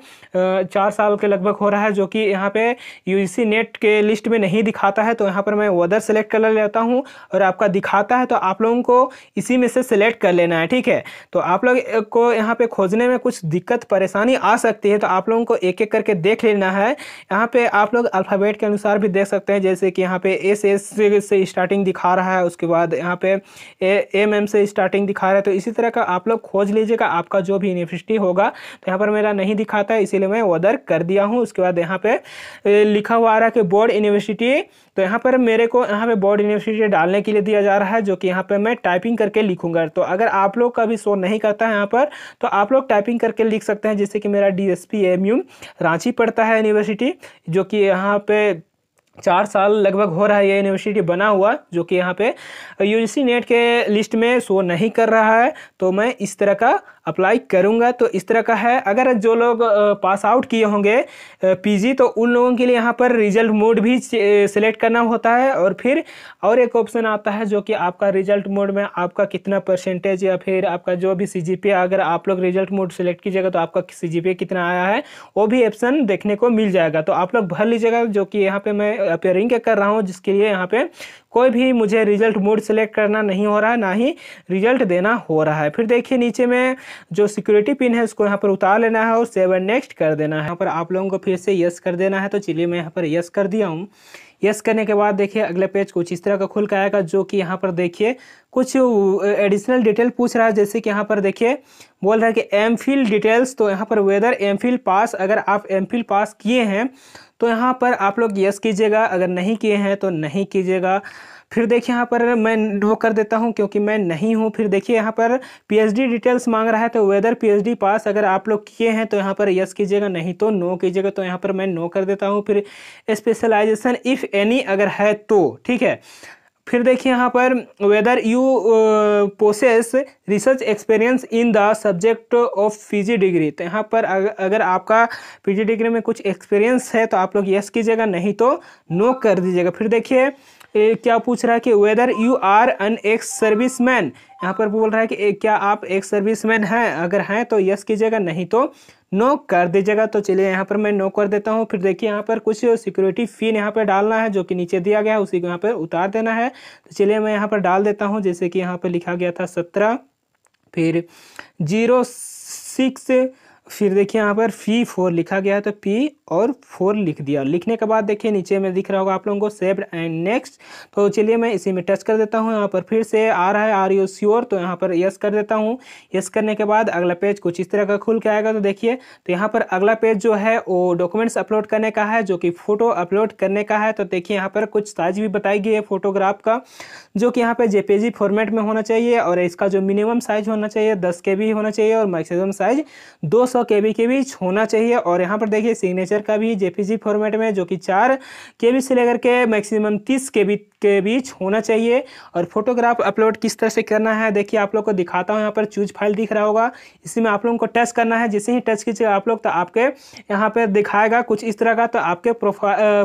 चार साल के लगभग हो रहा है जो कि यहाँ पे यूजीसी नेट e के लिस्ट में नहीं दिखाता है तो यहाँ पर मैं वदर सेलेक्ट कर लेता हूँ और आपका दिखाता है तो आप लोगों को इसी में से सेलेक्ट कर लेना है ठीक है तो आप लोग को यहाँ पे खोजने में कुछ दिक्कत परेशानी आ सकती है तो आप लोगों को एक एक करके देख लेना है यहाँ पे आप लोग अल्फ़ाबेट के अनुसार भी देख सकते हैं जैसे कि यहाँ पे एस एस से स्टार्टिंग दिखा रहा है उसके बाद यहाँ पे एम एम से स्टार्टिंग दिखा रहा है तो इसी तरह का आप लोग खोज लीजिएगा आपका जो भी यूनिवर्सिटी होगा तो यहाँ पर मेरा नहीं दिखाता है इसीलिए मैं उधर कर दिया हूँ उसके बाद यहाँ पे लिखा हुआ आ रहा है कि बोर्ड यूनिवर्सिटी तो यहाँ पर मेरे को यहाँ पे बोर्ड यूनिवर्सिटी डालने के लिए दिया जा रहा है जो कि यहाँ पर मैं टाइपिंग करके लिखूँगा तो अगर आप लोग का भी शो नहीं करता है यहाँ पर तो आप लोग टाइपिंग करके लिख सकते हैं जैसे कि मेरा डी एस रांची पढ़ता है यूनिवर्सिटी जो कि यहाँ पर चार साल लगभग हो रहा है ये यूनिवर्सिटी बना हुआ जो कि यहाँ पे यूजीसी नेट के लिस्ट में शो नहीं कर रहा है तो मैं इस तरह का अप्लाई करूंगा तो इस तरह का है अगर जो लोग पास आउट किए होंगे पीजी तो उन लोगों के लिए यहाँ पर रिजल्ट मोड भी सिलेक्ट करना होता है और फिर और एक ऑप्शन आता है जो कि आपका रिजल्ट मोड में आपका कितना परसेंटेज या फिर आपका जो भी सी अगर आप लोग रिजल्ट मोड सेलेक्ट कीजिएगा तो आपका सी कितना आया है वो भी ऑप्शन देखने को मिल जाएगा तो आप लोग भर लीजिएगा जो कि यहाँ पर मैं अपेयरिंग कर रहा हूँ जिसके लिए यहाँ पर कोई भी मुझे रिजल्ट मोड सेलेक्ट करना नहीं हो रहा है ना ही रिजल्ट देना हो रहा है फिर देखिए नीचे में जो सिक्योरिटी पिन है उसको यहाँ पर उतार लेना है और सेवन नेक्स्ट कर देना है यहाँ पर आप लोगों को फिर से यस कर देना है तो चलिए मैं यहाँ पर यस कर दिया हूँ यस करने के बाद देखिए अगले पेज कुछ इस तरह का खुल आएगा जो कि यहाँ पर देखिए कुछ एडिशनल डिटेल पूछ रहा है जैसे कि यहाँ पर देखिए बोल रहा है कि एम डिटेल्स तो यहाँ पर वेदर एम पास अगर आप एम पास किए हैं तो यहाँ पर आप लोग यस कीजिएगा अगर नहीं किए हैं तो नहीं कीजिएगा फिर देखिए यहाँ पर मैं वो कर देता हूँ क्योंकि मैं नहीं हूँ फिर देखिए यहाँ पर पीएचडी डिटेल्स मांग रहा है तो वेदर पीएचडी पास अगर आप लोग किए हैं तो यहाँ पर यस कीजिएगा नहीं तो नो कीजिएगा तो यहाँ पर मैं नो कर देता हूँ फिर स्पेशलाइजेशन इफ़ एनी अगर है तो ठीक है फिर देखिए यहाँ पर whether you possess research experience in the subject of PG degree तो यहाँ पर अगर आपका पीजी डिग्री में कुछ एक्सपीरियंस है तो आप लोग यस कीजिएगा नहीं तो नो कर दीजिएगा फिर देखिए क्या पूछ रहा है कि whether you are an ex serviceman यहाँ पर बोल रहा है कि क्या आप एक सर्विस मैन हैं अगर हैं तो यस कीजिएगा नहीं तो नो कर दीजिएगा तो चलिए यहाँ पर मैं नो कर देता हूँ फिर देखिए यहाँ पर कुछ सिक्योरिटी फ़ीन यहाँ पर डालना है जो कि नीचे दिया गया है उसी को यहाँ पर उतार देना है तो चलिए मैं यहाँ पर डाल देता हूँ जैसे कि यहाँ पर लिखा गया था सत्रह फिर जीरो सिक्स फिर देखिए यहाँ पर फी फोर लिखा गया है तो पी और फोर लिख दिया लिखने के बाद देखिए नीचे में दिख रहा होगा आप लोगों को सेव्ड एंड नेक्स्ट तो चलिए मैं इसी में टच कर देता हूँ यहाँ पर फिर से आ रहा है आर यू श्योर तो यहाँ पर यस कर देता हूँ यस करने के बाद अगला पेज कुछ इस तरह का खुल के आएगा तो देखिए तो यहाँ पर अगला पेज जो है वो डॉक्यूमेंट्स अपलोड करने का है जो कि फ़ोटो अपलोड करने का है तो देखिए यहाँ पर कुछ साइज भी बताई गई है फोटोग्राफ का जो कि यहाँ पर जे फॉर्मेट में होना चाहिए और इसका जो मिनिमम साइज होना चाहिए दस के होना चाहिए और मैक्सिमम साइज दो सौ सौ के के बीच होना चाहिए और यहाँ पर देखिए सिग्नेचर का भी जेपीजी फॉर्मेट में जो कि चार के से लेकर के मैक्सिमम तीस के के बीच होना चाहिए और फोटोग्राफ अपलोड किस तरह से करना है देखिए आप लोग को दिखाता हूँ यहाँ पर चूज फाइल दिख रहा होगा इसी में आप लोगों को टच करना है जैसे ही टच कीजिएगा आप लोग तो आपके यहाँ पर दिखाएगा कुछ इस तरह का तो आपके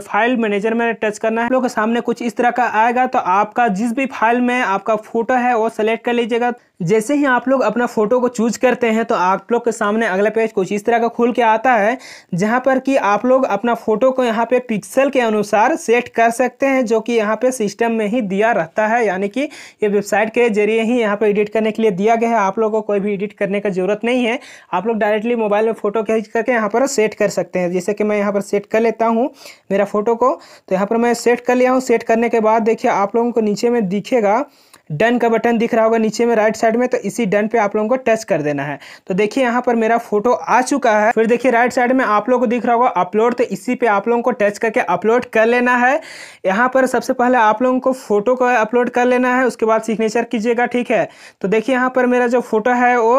फाइल मैनेजर में टच करना है लोग के सामने कुछ इस तरह का आएगा तो आपका जिस भी फाइल में आपका फोटो है वो सेलेक्ट कर लीजिएगा जैसे ही आप लोग अपना फोटो को चूज करते हैं तो आप लोग के सामने अगला पेज कुछ इस तरह का खुल के आता है जहाँ पर कि आप लोग अपना फ़ोटो को यहाँ पे पिक्सल के अनुसार सेट कर सकते हैं जो कि यहाँ पे सिस्टम में ही दिया रहता है यानी कि ये वेबसाइट के जरिए ही यहाँ पे एडिट करने के लिए दिया गया है आप लोगों को कोई भी एडिट करने का जरूरत नहीं है आप लोग डायरेक्टली मोबाइल में फ़ोटो खींच करके यहाँ पर सेट कर सकते हैं जैसे कि मैं यहाँ पर सेट कर लेता हूँ मेरा फ़ोटो को तो यहाँ पर मैं सेट कर लिया हूँ सेट करने के बाद देखिए आप लोगों को नीचे में दिखेगा डन का बटन दिख रहा होगा नीचे में राइट साइड में तो इसी डन पे आप लोगों को टच कर देना है तो देखिए यहाँ पर मेरा फोटो आ चुका है फिर देखिए राइट साइड में आप लोगों को दिख रहा होगा अपलोड तो इसी पे आप लोगों को टच करके अपलोड कर लेना है यहाँ पर सबसे पहले आप लोगों को फोटो को अपलोड कर लेना है उसके बाद सिग्नेचर कीजिएगा ठीक है तो देखिए यहाँ पर मेरा जो फोटो है वो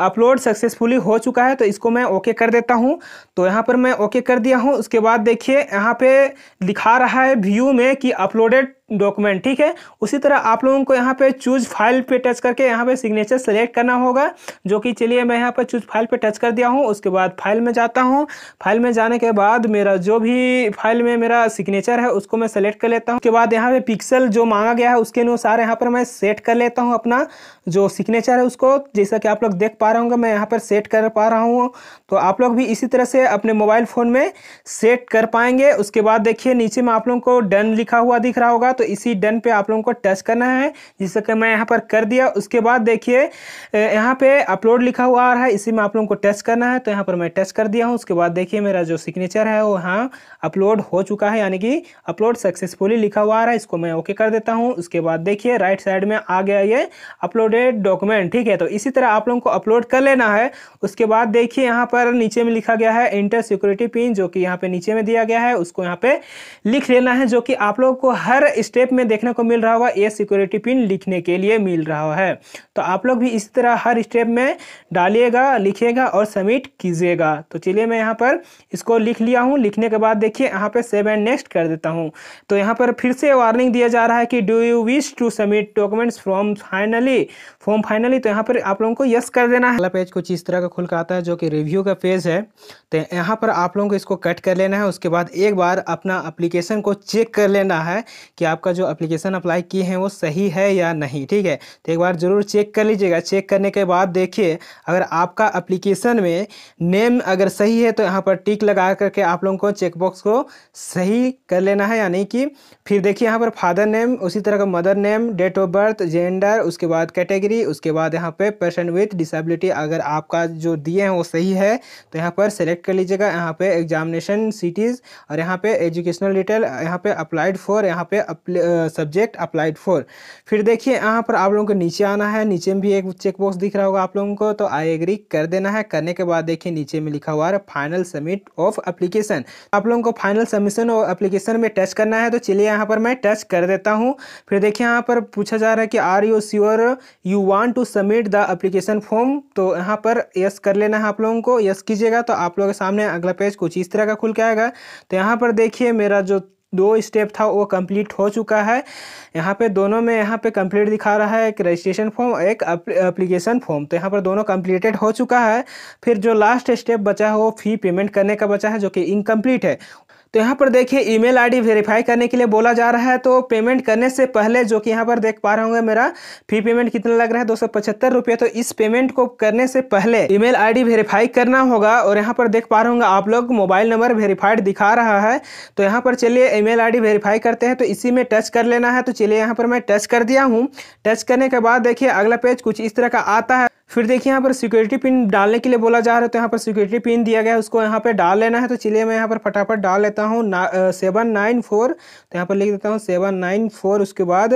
अपलोड सक्सेसफुली हो चुका है तो इसको मैं ओके कर देता हूँ तो यहाँ पर मैं ओके कर दिया हूँ उसके बाद देखिए यहाँ पे दिखा रहा है व्यू में कि अपलोडेड डॉक्यूमेंट ठीक है उसी तरह आप लोगों को यहाँ पे चूज फाइल पे टच करके यहाँ पे सिग्नेचर सेलेक्ट करना होगा जो कि चलिए मैं यहाँ पर चूज फाइल पे टच कर दिया हूँ उसके बाद फाइल में जाता हूँ फाइल में जाने के बाद मेरा जो भी फाइल में मेरा सिग्नेचर है उसको मैं सेलेक्ट कर लेता हूँ उसके बाद यहाँ पे पिक्सल जो मांगा गया है उसके अनुसार यहाँ पर मैं सेट कर लेता हूँ अपना जो सिग्नेचर है उसको जैसा कि आप लोग देख पा रहे होंगे मैं यहाँ पर सेट कर पा रहा हूँ तो आप लोग भी इसी तरह से अपने मोबाइल फ़ोन में सेट कर पाएंगे उसके बाद देखिए नीचे में आप लोगों को डन लिखा हुआ दिख रहा होगा तो तो इसी डन पे आप लोगों को टच करना है जिससे कि मैं यहाँ पर कर दिया उसके बाद देखिए यहाँ पे अपलोड लिखा हुआ आ रहा है इसी में आप लोगों को टच करना है तो यहाँ पर मैं टच कर दिया हूँ उसके बाद देखिए मेरा जो सिग्नेचर है वो यहाँ अपलोड हो चुका है यानी कि अपलोड सक्सेसफुली लिखा हुआ आ रहा है इसको मैं ओके कर देता हूँ उसके बाद देखिए राइट साइड में आ गया ये अपलोडेड डॉक्यूमेंट ठीक है तो इसी तरह आप लोगों को अपलोड कर लेना है उसके बाद देखिए यहाँ पर नीचे में लिखा गया है इंटर सिक्योरिटी पिन जो कि यहाँ पे नीचे में दिया गया है उसको यहाँ पे लिख लेना है जो कि आप लोगों को हर स्टेप में देखने को मिल रहा होगा ये सिक्योरिटी पिन लिखने के लिए मिल रहा है तो आप लोग भी इसी तरह हर स्टेप में डालिएगा लिखिएगा और सबमिट कीजिएगा तो चलिए मैं यहाँ पर इसको लिख लिया हूँ लिखने के बाद देखिए यहाँ पर सेव एंड नेक्स्ट कर देता हूँ तो यहाँ पर फिर से वार्निंग दिया जा रहा है कि do you wish to submit documents from finally form finally तो यहाँ पर आप लोगों को यस कर देना है अगला पेज कुछ इस तरह का खुल कर आता है जो कि रिव्यू का पेज है तो यहाँ पर आप लोगों को इसको कट कर लेना है उसके बाद एक बार अपना अप्लीकेशन को चेक कर लेना है कि आपका जो अप्लीकेशन अप्लाई किए हैं वो सही है या नहीं ठीक है तो एक बार ज़रूर चेक कर लीजिएगा चेक करने के बाद देखिए अगर आपका अप्लीकेशन में नेम अगर सही है तो यहाँ पर टिक लगा करके आप लोगों को चेकबॉक्स को सही कर लेना है यानी कि फिर देखिए यहाँ पर फादर नेम उसी तरह का mother name date of birth gender उसके बाद कैटेगरी डिग्री उसके बाद यहाँ पे पर्सन विथ डिसेबिलिटी अगर आपका जो दिए हैं वो सही है तो यहाँ पर सेलेक्ट कर लीजिएगा यहाँ पे एग्जामिनेशन सिटीज़ और यहाँ पे एजुकेशनल डिटेल यहाँ पे अप्लाइड फॉर यहाँ पे सब्जेक्ट अप्लाइड फॉर फिर देखिए यहाँ पर आप लोगों को नीचे आना है नीचे में भी एक चेकबॉक्स दिख रहा होगा आप लोगों को तो आई एग्री कर देना है करने के बाद देखिए नीचे में लिखा हुआ है फाइनल सबमिट ऑफ अप्लीकेशन आप लोगों को फाइनल सबमिशन और अप्लीकेशन में टच करना है तो चलिए यहाँ पर मैं टच कर देता हूँ फिर देखिए यहाँ पर पूछा जा रहा है कि are you sure you you want to submit the application form तो यहाँ पर यस कर लेना है आप लोगों को यस कीजिएगा तो आप लोगों के सामने अगला पेज कुछ इस तरह का खुल के आएगा तो यहाँ पर देखिए मेरा जो दो स्टेप था वो कंप्लीट हो चुका है यहाँ पे दोनों में यहाँ पे कंप्लीट दिखा रहा है एक रजिस्ट्रेशन फॉर्म और एक अप्लीकेशन फॉर्म तो यहाँ पर दोनों कंप्लीटेड हो चुका है फिर जो लास्ट स्टेप बचा है वो फ़ी पेमेंट करने का बचा है जो कि इनकम्प्लीट है तो यहाँ पर देखिए ईमेल आईडी वेरीफाई करने के लिए बोला जा रहा है तो पेमेंट करने से पहले जो कि यहाँ पर देख पा रहे होंगे मेरा फी पेमेंट कितना लग रहा है दो सौ पचहत्तर रुपये तो इस पेमेंट को करने से पहले ईमेल आईडी वेरीफाई करना होगा और यहाँ पर देख पा रहे होंगे आप लोग मोबाइल नंबर वेरीफाइड दिखा रहा है तो यहाँ पर चलिए ई मेल वेरीफाई करते हैं तो इसी में टच कर लेना है तो चलिए यहाँ पर मैं टच कर दिया हूँ टच करने के बाद देखिए अगला पेज कुछ इस तरह का आता है फिर देखिए यहाँ पर सिक्योरिटी पिन डालने के लिए बोला जा रहा है तो यहाँ पर सिक्योरिटी पिन दिया गया है उसको यहाँ पर डाल लेना है तो चलिए मैं यहाँ पर फटाफट डाल लेता हूँ सेवन नाइन फोर तो यहाँ पर लिख देता हूँ सेवन नाइन फोर उसके बाद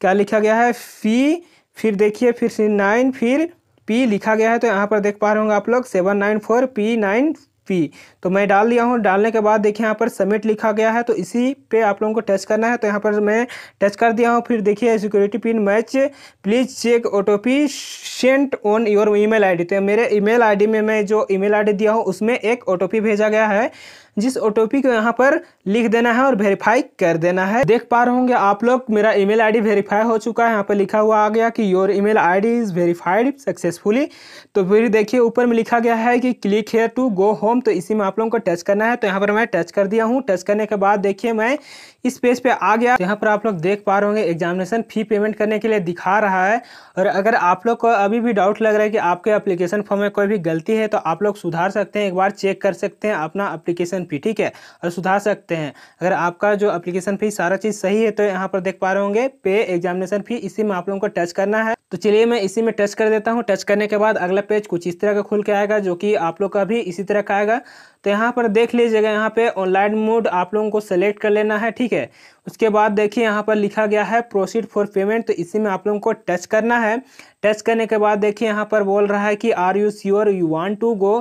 क्या लिखा गया है फी फिर देखिए फिर नाइन फिर पी लिखा गया है तो यहाँ पर देख पा रहे होंगे आप लोग seven nine four P nine P तो मैं डाल दिया हूँ डालने के बाद देखिए यहाँ पर सबमिट लिखा गया है तो इसी पे आप लोगों को टच करना है तो यहाँ पर मैं टच कर दिया हूँ फिर देखिए security pin match please check P sent on your email ID तो मेरे ईमेल आईडी में मैं जो ईमेल आईडी दिया हूँ उसमें एक पी भेजा गया है जिस ओटीपी को यहाँ पर लिख देना है और वेरीफाई कर देना है देख पा रहे होंगे आप लोग मेरा ईमेल आईडी वेरीफाई हो चुका है यहाँ पर लिखा हुआ आ गया कि your email ID is verified successfully तो फिर देखिए ऊपर में लिखा गया है कि click here to go home तो इसी में आप लोगों को टच करना है तो यहाँ पर मैं टच कर दिया हूँ टच करने के बाद देखिए मैं इस पेज पे आ गया यहाँ पर आप लोग देख पा रहे होंगे एग्जामिनेशन फी पेमेंट करने के लिए दिखा रहा है और अगर आप लोग को अभी भी डाउट लग रहा है कि आपके एप्लीकेशन फॉर्म में कोई भी गलती है तो आप लोग सुधार सकते हैं एक बार चेक कर सकते हैं अपना एप्लीकेशन फी ठीक है और सुधार सकते हैं अगर आपका जो अप्लीकेशन फी सारा चीज़ सही है तो यहाँ पर देख पा रहे होंगे पे एग्जामिनेशन फी इसी में आप लोगों को टच करना है तो चलिए मैं इसी में टच कर देता हूँ टच करने के बाद अगला पेज कुछ इस तरह का खुल के आएगा जो कि आप लोग का भी इसी तरह का आएगा तो यहाँ पर देख लीजिएगा यहाँ पे ऑनलाइन मोड आप लोगों को सेलेक्ट कर लेना है ठीक है उसके बाद देखिए यहाँ पर लिखा गया है प्रोसीड फॉर पेमेंट तो इसी में आप लोगों को टच करना है टच करने के बाद देखिए यहाँ पर बोल रहा है कि are you sure you want to go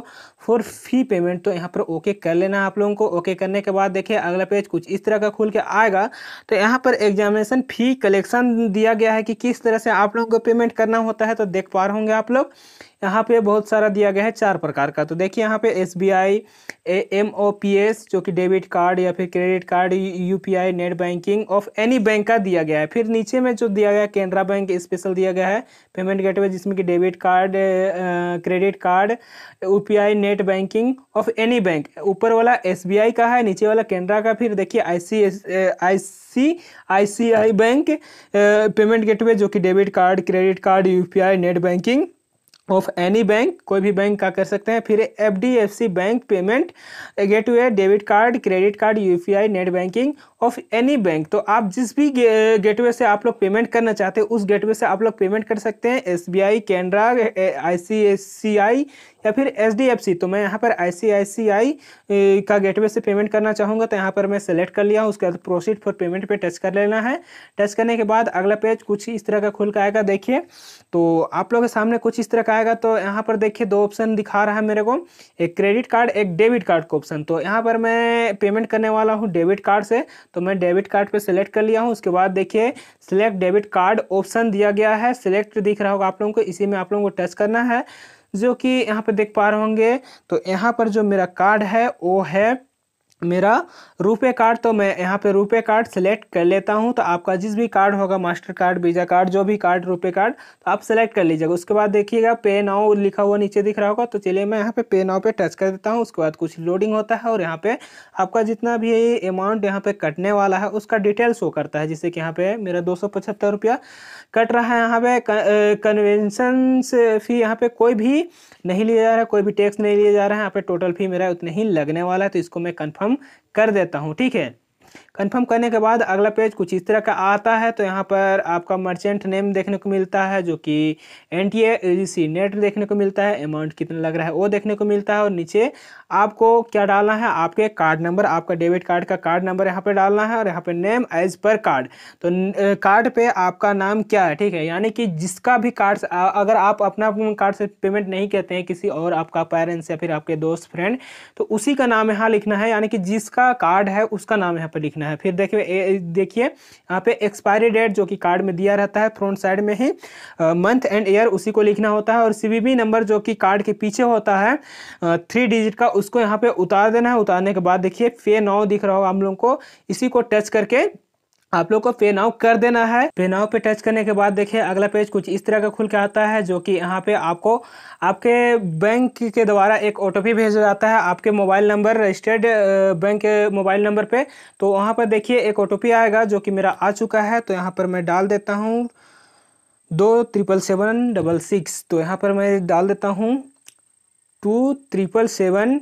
for fee payment तो यहाँ पर ओके कर लेना आप लोगों को ओके करने के बाद देखिए अगला पेज कुछ इस तरह का खुल के आएगा तो यहाँ पर एग्जामिनेशन फी कलेक्शन दिया गया है कि किस तरह से आप लोगों को पेमेंट करना होता है तो देख पा रहे होंगे आप लोग यहाँ पे बहुत सारा दिया गया है चार प्रकार का तो देखिए यहाँ पे S B I M O P S जो कि डेबिट कार्ड या फिर credit card U P I net banking of any bank का दिया गया है फिर नीचे में जो दिया गया है कैनरा बैंक स्पेशल दिया गया है पेमेंट गेटवे जिसमें कि debit card credit card U P I net banking of any bank ऊपर वाला एस बी आई का है नीचे वाला कैनरा का फिर देखिए I C I C I C I bank payment gateway जो कि debit card credit card U P I net banking of any bank कोई भी बैंक का कर सकते हैं फिर F D F C bank payment gateway debit card credit card U P I net banking of any bank तो आप जिस भी गेट वे से आप लोग पेमेंट करना चाहते हैं उस गेट वे से आप लोग पेमेंट कर सकते हैं S B I Canara I C S C I या फिर एच डी एफ सी तो मैं यहाँ पर आई का गेटवे से पेमेंट करना चाहूँगा तो यहाँ पर मैं सेलेक्ट कर लिया हूँ उसके बाद प्रोसीड फॉर पेमेंट पे टच कर लेना है टच करने के बाद अगला पेज कुछ इस तरह का खुल का आएगा देखिए तो आप लोगों के सामने कुछ इस तरह का आएगा तो यहाँ पर देखिए दो ऑप्शन दिखा रहा है मेरे को एक क्रेडिट कार्ड एक डेबिट कार्ड का ऑप्शन तो यहाँ पर मैं पेमेंट करने वाला हूँ डेबिट कार्ड से तो मैं डेबिट कार्ड पर सेलेक्ट कर लिया हूँ उसके बाद देखिए सिलेक्ट डेबिट कार्ड ऑप्शन दिया गया है सिलेक्ट दिख रहा होगा आप लोगों को इसी में आप लोगों को टच करना है जो कि यहाँ पे देख पा रहे होंगे तो यहाँ पर जो मेरा कार्ड है वो है मेरा रुपए कार्ड तो मैं यहाँ पे रुपए कार्ड सेलेक्ट कर लेता हूँ तो आपका जिस भी कार्ड होगा मास्टर कार्ड वीज़ा कार्ड जो भी कार्ड रुपए कार्ड तो आप सेलेक्ट कर लीजिएगा उसके बाद देखिएगा पे नाउ लिखा हुआ नीचे दिख रहा होगा तो चलिए मैं यहाँ पे पे नाउ पे टच कर देता हूँ उसके बाद कुछ लोडिंग होता है और यहाँ पर आपका जितना भी अमाउंट यहाँ पे कटने वाला है उसका डिटेल शो करता है जैसे कि यहाँ पे मेरा दो रुपया कट रहा है यहाँ पर कन्वेंसन फी यहाँ पे कोई भी नहीं लिया जा रहा है कोई भी टैक्स नहीं लिया जा रहा है यहाँ पर टोटल फी मेरा उतना ही लगने वाला है तो इसको मैं कन्फर्म हम कर देता हूँ ठीक है कंफर्म करने के बाद अगला पेज कुछ इस तरह का आता है तो यहाँ पर आपका मर्चेंट नेम देखने को मिलता है जो कि एन टी नेट देखने को मिलता है अमाउंट कितना लग रहा है वो देखने को मिलता है और नीचे आपको क्या डालना है आपके कार्ड नंबर आपका डेबिट कार्ड का कार्ड नंबर यहाँ पर डालना है और यहाँ पर नेम एज पर कार्ड तो कार्ड पर आपका नाम क्या है ठीक है यानी कि जिसका भी कार्ड अगर आप अपना कार्ड से पेमेंट नहीं करते हैं किसी और आपका पेरेंट्स या फिर आपके दोस्त फ्रेंड तो उसी का नाम यहाँ लिखना है यानी कि जिसका कार्ड है उसका नाम यहाँ पर लिखना है करना है फिर देखिए देखिए यहाँ पे एक्सपायरी डेट जो कि कार्ड में दिया रहता है फ्रंट साइड में ही मंथ एंड ईयर उसी को लिखना होता है और सी नंबर जो कि कार्ड के पीछे होता है थ्री डिजिट का उसको यहाँ पे उतार देना है उतारने के बाद देखिए फे नौ दिख रहा होगा हम लोगों को इसी को टच करके आप लोग को पेन कर देना है पेन पे टच करने के बाद देखिए अगला पेज कुछ इस तरह का खुल के आता है जो कि यहाँ पे आपको आपके बैंक के द्वारा एक ओ भेजा जाता है आपके मोबाइल नंबर रजिस्टर्ड बैंक के मोबाइल नंबर पे तो वहाँ पर देखिए एक ओ आएगा जो कि मेरा आ चुका है तो यहाँ पर मैं डाल देता हूँ दो ट्रिपल सेवन डबल सिक्स तो यहाँ पर मैं डाल देता हूँ two triple seven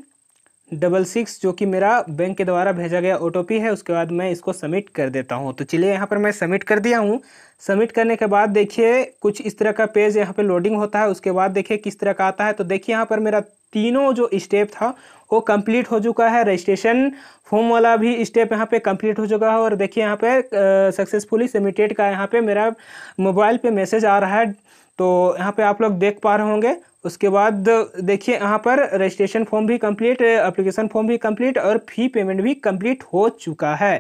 double six जो कि मेरा बैंक के द्वारा भेजा गया ओ है उसके बाद मैं इसको सबमिट कर देता हूँ तो चलिए यहाँ पर मैं सबमिट कर दिया हूँ सबमिट करने के बाद देखिए कुछ इस तरह का पेज यहाँ पे लोडिंग होता है उसके बाद देखिए किस तरह का आता है तो देखिए यहाँ पर मेरा तीनों जो स्टेप था वो कंप्लीट हो चुका है रजिस्ट्रेशन फॉर्म वाला भी स्टेप यहाँ पे कंप्लीट हो चुका है और देखिए यहाँ पे सक्सेसफुली सबमिटेड का यहाँ पे मेरा मोबाइल पे मैसेज आ रहा है तो यहाँ पे आप लोग देख पा रहे होंगे उसके बाद देखिए यहाँ पर रजिस्ट्रेशन फॉर्म भी कंप्लीट एप्लीकेशन फॉर्म भी कंप्लीट और फी पेमेंट भी कंप्लीट हो चुका है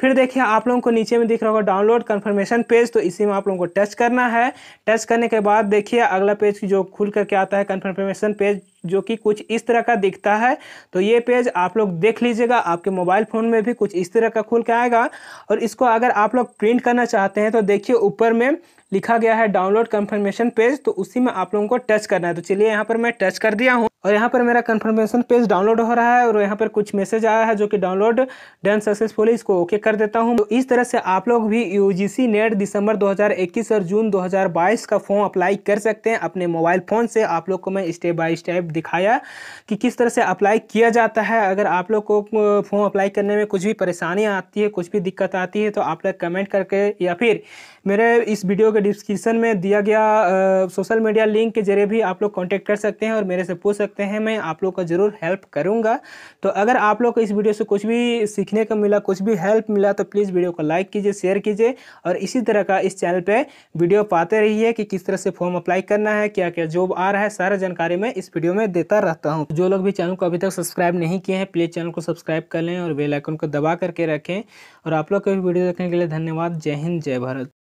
फिर देखिए आप लोगों को नीचे में दिख रहा होगा डाउनलोड कंफर्मेशन पेज तो इसी में आप लोगों को टच करना है टच करने के बाद देखिए अगला पेज जो खुल करके आता है कन्फर्मेशन पेज जो कि कुछ इस तरह का दिखता है तो ये पेज आप लोग देख लीजिएगा आपके मोबाइल फ़ोन में भी कुछ इस तरह का खुल के आएगा और इसको अगर आप लोग प्रिंट करना चाहते हैं तो देखिए ऊपर में लिखा गया है डाउनलोड कंफर्मेशन पेज तो उसी में आप लोगों को टच करना है तो चलिए यहाँ पर मैं टच कर दिया हूँ और यहाँ पर मेरा कंफर्मेशन पेज डाउनलोड हो रहा है और यहाँ पर कुछ मैसेज आया है जो कि डाउनलोड डन सक्सेसफुली इसको ओके कर देता हूँ तो इस तरह से आप लोग भी यू जी नेट दिसंबर 2021 और जून 2022 का फॉर्म अप्लाई कर सकते हैं अपने मोबाइल फ़ोन से आप लोग को मैं स्टेप बाय स्टेप दिखाया कि किस तरह से अप्लाई किया जाता है अगर आप लोग को फॉर्म अप्लाई करने में कुछ भी परेशानी आती है कुछ भी दिक्कत आती है तो आप लोग कमेंट करके या फिर मेरे इस वीडियो के डिस्क्रिप्शन में दिया गया सोशल मीडिया लिंक के जरिए भी आप लोग कॉन्टैक्ट कर सकते हैं और मेरे से पूछ सकते हैं मैं आप लोग का ज़रूर हेल्प करूँगा तो अगर आप लोग को इस वीडियो से कुछ भी सीखने को मिला कुछ भी हेल्प मिला तो प्लीज़ वीडियो को लाइक कीजिए शेयर कीजिए और इसी तरह का इस चैनल पर वीडियो पाते रहिए कि किस तरह से फॉर्म अप्लाई करना है क्या क्या जॉब आ रहा है सारा जानकारी मैं इस वीडियो में देता रहता हूँ जो लोग भी चैनल को अभी तक सब्सक्राइब नहीं किए हैं प्लीज़ चैनल को सब्सक्राइब कर लें और बेलाइकन को दबा करके रखें और आप लोग को भी वीडियो देखने के लिए धन्यवाद जय हिंद जय भारत